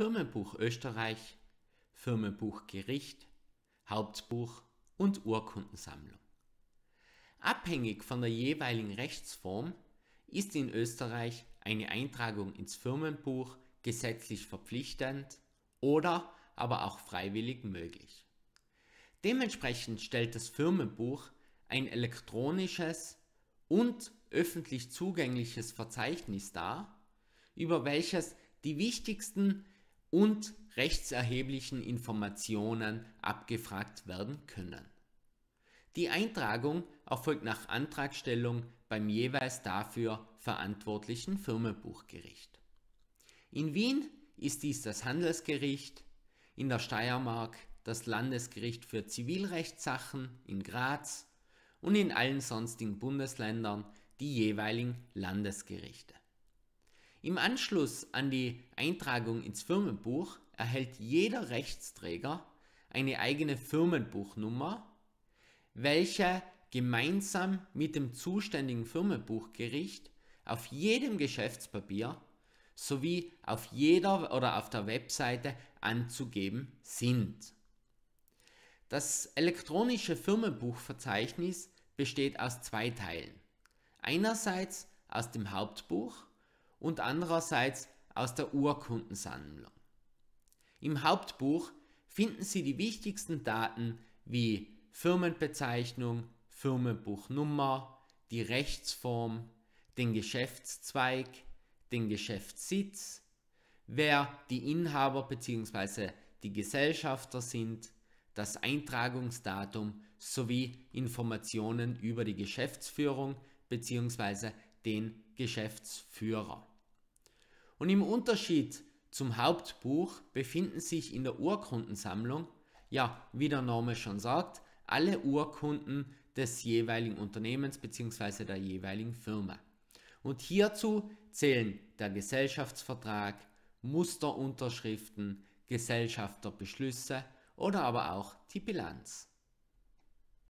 Firmenbuch Österreich, Firmenbuch Gericht, Hauptbuch und Urkundensammlung. Abhängig von der jeweiligen Rechtsform ist in Österreich eine Eintragung ins Firmenbuch gesetzlich verpflichtend oder aber auch freiwillig möglich. Dementsprechend stellt das Firmenbuch ein elektronisches und öffentlich zugängliches Verzeichnis dar, über welches die wichtigsten und rechtserheblichen Informationen abgefragt werden können. Die Eintragung erfolgt nach Antragstellung beim jeweils dafür verantwortlichen Firmenbuchgericht. In Wien ist dies das Handelsgericht, in der Steiermark das Landesgericht für Zivilrechtssachen in Graz und in allen sonstigen Bundesländern die jeweiligen Landesgerichte. Im Anschluss an die Eintragung ins Firmenbuch erhält jeder Rechtsträger eine eigene Firmenbuchnummer, welche gemeinsam mit dem zuständigen Firmenbuchgericht auf jedem Geschäftspapier sowie auf jeder oder auf der Webseite anzugeben sind. Das elektronische Firmenbuchverzeichnis besteht aus zwei Teilen. Einerseits aus dem Hauptbuch und andererseits aus der Urkundensammlung. Im Hauptbuch finden Sie die wichtigsten Daten wie Firmenbezeichnung, Firmenbuchnummer, die Rechtsform, den Geschäftszweig, den Geschäftssitz, wer die Inhaber bzw. die Gesellschafter sind, das Eintragungsdatum sowie Informationen über die Geschäftsführung bzw. den Geschäftsführer. Und im Unterschied zum Hauptbuch befinden sich in der Urkundensammlung, ja, wie der Name schon sagt, alle Urkunden des jeweiligen Unternehmens bzw. der jeweiligen Firma. Und hierzu zählen der Gesellschaftsvertrag, Musterunterschriften, Gesellschafterbeschlüsse oder aber auch die Bilanz.